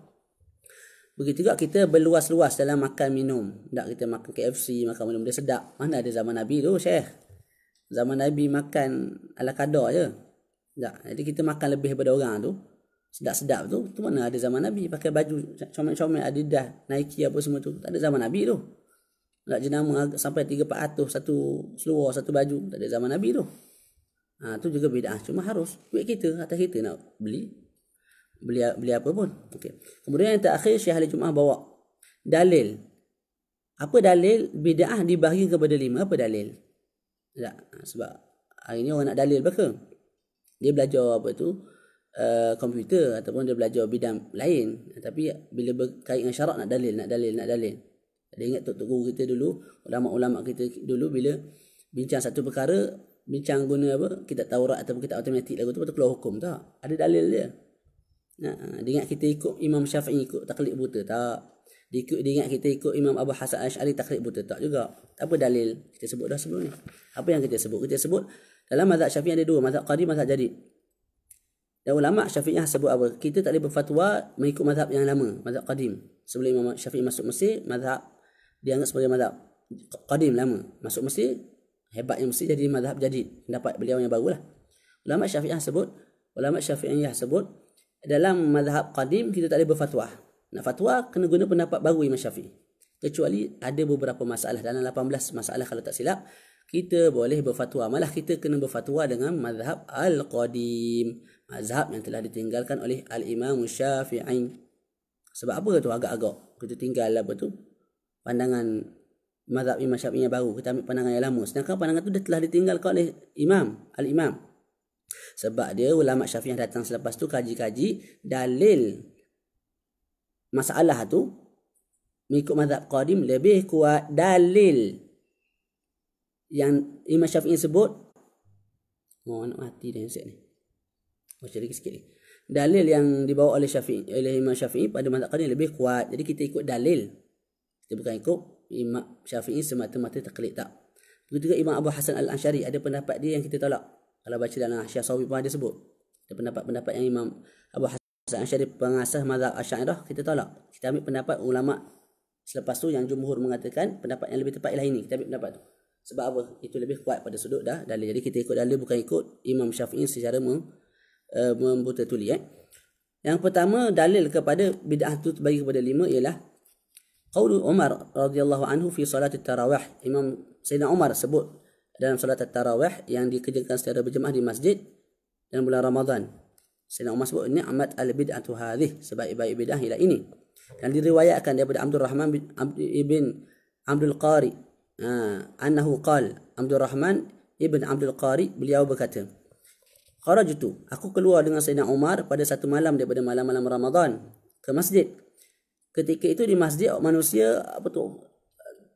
Begitu juga kita berluas-luas dalam makan minum. Tak kita makan KFC, makan minum dia sedap. Mana ada zaman Nabi tu, Syekh? Zaman Nabi makan ala kadar je. Tak. Jadi kita makan lebih daripada orang tu sedap-sedap tu tu mana ada zaman Nabi pakai baju comel-comel Adidas Nike apa semua tu tak ada zaman Nabi tu nak jenama sampai 3-400 satu seluar satu baju tak ada zaman Nabi tu ha, tu juga beda cuma harus duit kita atas kita nak beli beli beli apa pun okay. kemudian yang terakhir Syekh Ali Jum'ah bawa dalil apa dalil bida'ah dibahagi kepada lima apa dalil tak ha, sebab hari ni orang nak dalil berapa dia belajar apa tu Eh, komputer ataupun dia belajar bidang lain eh, tapi bila berkait dengan syarak nak dalil nak dalil nak dalil ada ingat tok guru kita dulu ulama-ulama kita dulu bila bincang satu perkara bincang guna apa kita taurat ataupun kita automatik lagu tu betul keluar hukum tak ada dalil dia nah ha, ha, dia ingat kita ikut imam syafi'i ikut taklid buta tak dia ingat kita ikut imam abu hasan asy'ari taklid buta tak juga apa dalil kita sebut dah sebelum ni apa yang kita sebut kita sebut dalam mazhab syafi'i ada dua mazhab qadi mazhab jadid dan ulama Syafi'iyah sebut apa? Kita tak boleh berfatwa mengikut mazhab yang lama, mazhab qadim. Sebelum Imam Syafi'i masuk Mesir, mazhab dianggap sebagai mazhab qadim lama. Masuk Mesir, hebatnya Mesir jadi mazhab jadid. Dapat beliau yang barulah. Ulama Syafi'iyah sebut, ulama Syafi'iyah sebut dalam mazhab qadim kita tak boleh berfatwa. Nak fatwa kena guna pendapat baru Imam Syafi'i. Kecuali ada beberapa masalah dalam 18 masalah kalau tak silap kita boleh berfatwa. Malah kita kena berfatwa dengan mazhab Al-Qadim. Mazhab yang telah ditinggalkan oleh Al-Imam Syafi'i. Sebab apa tu agak-agak? Kita tinggal apa tu? Pandangan mazhab Imam Syafi'i yang baru. Kita ambil pandangan yang lama. Sedangkan pandangan tu dah telah ditinggalkan oleh Imam. Al-Imam. Sebab dia ulama Syafi'i yang datang selepas tu kaji-kaji dalil masalah tu mengikut mazhab Qadim lebih kuat dalil yang Imam Syafi'i sebut oh nak mati dah set ni baca oh, lagi sikit ni dalil yang dibawa oleh Syafi'i oleh Imam Syafi'i pada mazhab Qadiyah lebih kuat jadi kita ikut dalil kita bukan ikut Imam Syafi'i semata-mata taklid tak begitu juga Imam Abu Hasan al Ansari ada pendapat dia yang kita tolak kalau baca dalam Syiah Sawi pun ada sebut ada pendapat-pendapat yang Imam Abu Hasan al Ansari pengasas mazhab Asy'ariyah kita tolak kita ambil pendapat ulama selepas tu yang jumhur mengatakan pendapat yang lebih tepat ialah ini kita ambil pendapat tu sebab apa? Itu lebih kuat pada sudut dah dalil. Jadi kita ikut dalil bukan ikut Imam Syafi'i secara mem, uh, membuta tuli. Eh? Yang pertama dalil kepada bid'ah itu bagi kepada lima ialah Qaul Umar radhiyallahu anhu fi salat tarawih. Imam Sayyidina Umar sebut dalam salat tarawih yang dikerjakan secara berjemaah di masjid dalam bulan Ramadan. Sayyidina Umar sebut ini amat al-bid'ah tu hadih. Sebaik-baik bid'ah ialah ini. Dan diriwayatkan daripada Abdul Rahman bin, ibn Abdul Qari Ha, annahu qal Abdul Rahman ibn Abdul Qari beliau berkata kharajtu aku keluar dengan Sayyidina Umar pada satu malam daripada malam-malam Ramadan ke masjid ketika itu di masjid manusia apa tu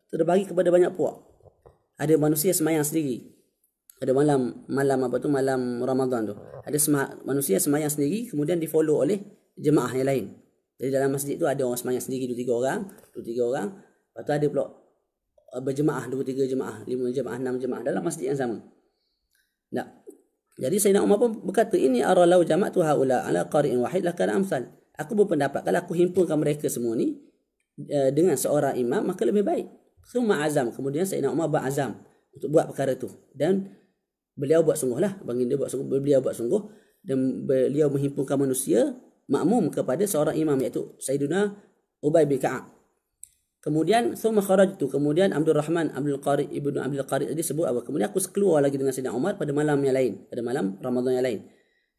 terbagi kepada banyak puak ada manusia semayang sendiri ada malam malam apa tu malam Ramadan tu ada sema, manusia semayang sendiri kemudian difollow oleh jemaah yang lain jadi dalam masjid tu ada orang semayang sendiri tu tiga orang tu tiga orang lepas tu ada pula Eh, berjemaah dua tiga jemaah lima jemaah enam jemaah dalam masjid yang sama tak jadi Sayyidina Umar pun berkata ini arah aralau jama' tu haula ala qari'in wahid la kana amsal aku berpendapat kalau aku himpunkan mereka semua ni eh, dengan seorang imam maka lebih baik summa azam kemudian Sayyidina Umar azam untuk buat perkara tu dan beliau buat sungguh sungguhlah baginda buat sungguh beliau buat sungguh dan beliau menghimpunkan manusia makmum kepada seorang imam iaitu Sayyidina Ubay bin Ka'ab Kemudian summa itu, Kemudian Abdul Rahman Abdul Qari Ibnu Abdul Qari tadi sebut apa? Kemudian aku keluar lagi dengan Sayyidina Umar pada malam yang lain, pada malam Ramadan yang lain.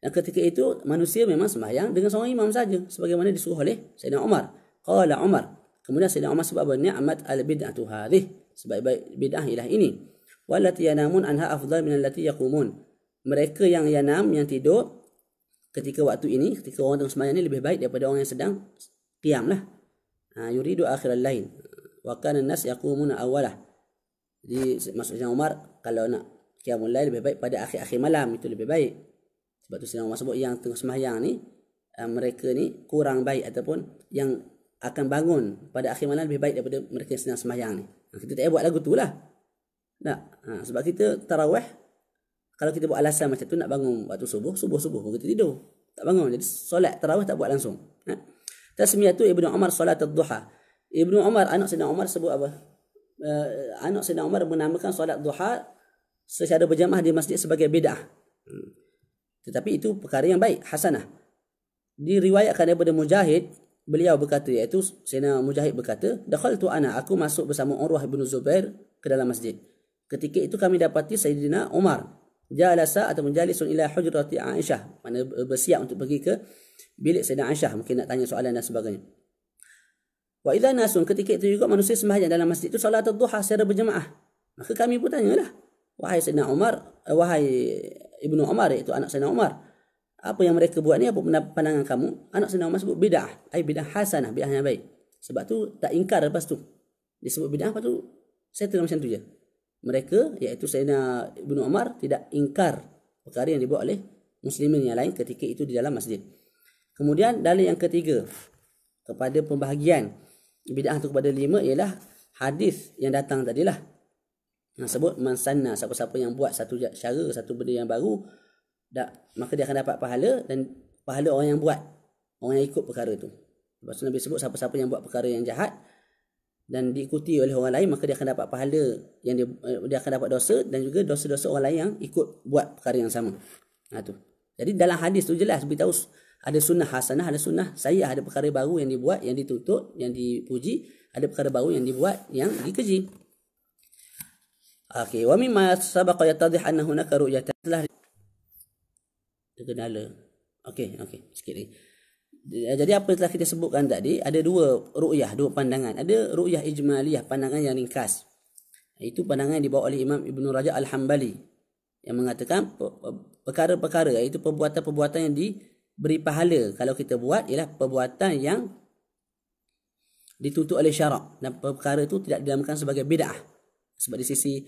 Dan ketika itu manusia memang sembahyang dengan seorang imam saja sebagaimana disuruh oleh Sayyidina Umar. Qala Umar. Kemudian Sayyidina Umar sebab apa? Ni'mat al-bid'atu hadhih. Sebaik-baik bid'ah ilah ini. Wallati yanamun anha afdal min allati yaqumun. Mereka yang yanam yang tidur ketika waktu ini, ketika orang yang sembahyang ini lebih baik daripada orang yang sedang qiyam Ha, yuridu akhir al-lain wa kana an-nas yaqumuna awalah di maksudnya Umar kalau nak qiyamul lail lebih baik pada akhir-akhir malam itu lebih baik sebab tu sedang Umar yang tengah sembahyang ni ha, mereka ni kurang baik ataupun yang akan bangun pada akhir malam lebih baik daripada mereka yang sedang sembahyang ni ha, kita tak buat lagu tu lah tak ha, sebab kita tarawih kalau kita buat alasan macam tu nak bangun waktu subuh subuh-subuh pun tidur tak bangun jadi solat tarawih tak buat langsung ha? Tasmiyatu Ibnu Umar solat duha. Ibnu Umar anak Sayyidina Umar sebut apa? Uh, anak Sayyidina Umar menamakan solat duha secara berjamaah di masjid sebagai bid'ah. Hmm. Tetapi itu perkara yang baik, hasanah. Di riwayat Diriwayatkan daripada Mujahid, beliau berkata iaitu Sayyidina Mujahid berkata, "Dakhaltu ana, aku masuk bersama Urwah bin Zubair ke dalam masjid." Ketika itu kami dapati Sayyidina Umar jalasa atau menjalisun ila hujrati Aisyah. Mana bersiap untuk pergi ke bilik Sayyidah Aisyah. Mungkin nak tanya soalan dan sebagainya. Wa idha nasun ketika itu juga manusia sembahyang dalam masjid itu salat duha secara berjemaah. Maka kami pun lah. Wahai Sayyidina Umar, eh, wahai Ibnu Umar iaitu anak Sayyidina Umar. Apa yang mereka buat ni apa pandangan kamu? Anak Sayyidina Umar sebut bidah. Ai bidah hasanah, bidah yang baik. Sebab tu tak ingkar lepas tu. Dia sebut bidah lepas tu settle macam tu je mereka iaitu Sayyidina Ibn Umar tidak ingkar perkara yang dibuat oleh muslimin yang lain ketika itu di dalam masjid. Kemudian dalil yang ketiga kepada pembahagian bid'ah itu kepada lima ialah hadis yang datang tadilah. Yang sebut mansanna siapa-siapa yang buat satu cara satu benda yang baru dak maka dia akan dapat pahala dan pahala orang yang buat orang yang ikut perkara itu. Lepas tu Nabi sebut siapa-siapa yang buat perkara yang jahat dan diikuti oleh orang lain maka dia akan dapat pahala yang dia eh, dia akan dapat dosa dan juga dosa-dosa orang lain yang ikut buat perkara yang sama. Ha tu. Jadi dalam hadis tu jelas beritahu ada sunnah hasanah, ada sunnah saya ada perkara baru yang dibuat, yang ditutup, yang dipuji, ada perkara baru yang dibuat, yang dikeji. Okey, wa mimma sabaqa yatadhih anna hunaka ru'yatan telah terkenal. Okey, okey, sikit lagi. Eh, jadi apa yang telah kita sebutkan tadi ada dua ru'yah, dua pandangan. Ada ru'yah ijmaliyah, pandangan yang ringkas. Itu pandangan yang dibawa oleh Imam Ibn Raja Al-Hambali yang mengatakan perkara-perkara iaitu perbuatan-perbuatan yang diberi pahala kalau kita buat ialah perbuatan yang dituntut oleh syarak dan perkara itu tidak dinamakan sebagai bid'ah. Sebab di sisi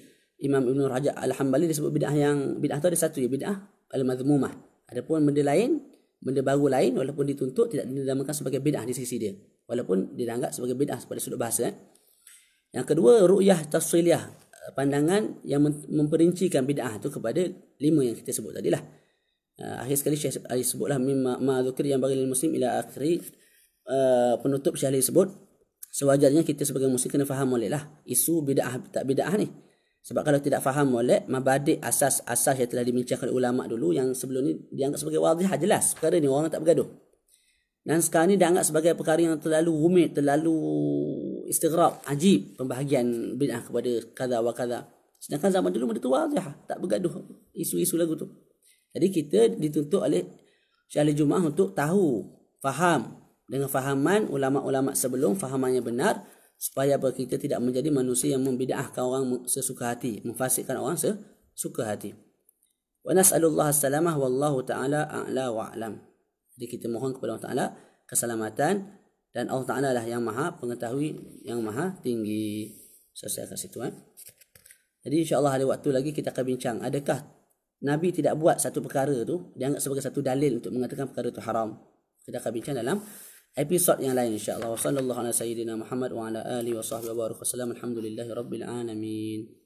Imam Ibn Raja Al-Hambali disebut bid'ah yang bid'ah itu ada satu ya bid'ah al mazmumah Adapun benda lain benda baru lain walaupun dituntut tidak dinamakan sebagai bid'ah di sisi dia. Walaupun dia anggap sebagai bid'ah pada sudut bahasa. Eh. Yang kedua, ru'yah tafsiliyah. Eh, pandangan yang memperincikan bid'ah itu kepada lima yang kita sebut tadilah. Uh, eh, akhir sekali Syekh Ali sebutlah mimma ma zukir yang bagi muslim ila akhir uh, eh, penutup Syekh Ali sebut sewajarnya kita sebagai muslim kena faham boleh lah isu bid'ah tak bid'ah ni sebab kalau tidak faham oleh mabadik asas-asas yang telah dibincangkan ulama dulu yang sebelum ini dianggap sebagai wadih ah, jelas. Perkara ini orang tak bergaduh. Dan sekarang ni dianggap sebagai perkara yang terlalu rumit, terlalu istighraq, ajib pembahagian bid'ah kepada kaza wa kaza. Sedangkan zaman dulu benda tu wadih ah, tak bergaduh isu-isu lagu tu. Jadi kita dituntut oleh Syahli Jumaah untuk tahu, faham dengan fahaman ulama-ulama sebelum fahamannya benar supaya apa kita tidak menjadi manusia yang membid'ahkan orang sesuka hati, memfasikkan orang sesuka hati. Wa nas'alullah as-salamah wallahu ta'ala a'la wa a'lam. Jadi kita mohon kepada Allah Ta'ala keselamatan dan Allah Ta'ala lah yang maha pengetahui yang maha tinggi. Selesai kat situ. Eh? Jadi insyaAllah ada waktu lagi kita akan bincang. Adakah Nabi tidak buat satu perkara tu dianggap sebagai satu dalil untuk mengatakan perkara itu haram? Kita akan bincang dalam episod yang lain insyaallah wasallallahu ala sayyidina muhammad wa ala alihi wasahbihi wa barakatuh alhamdulillahirabbil alamin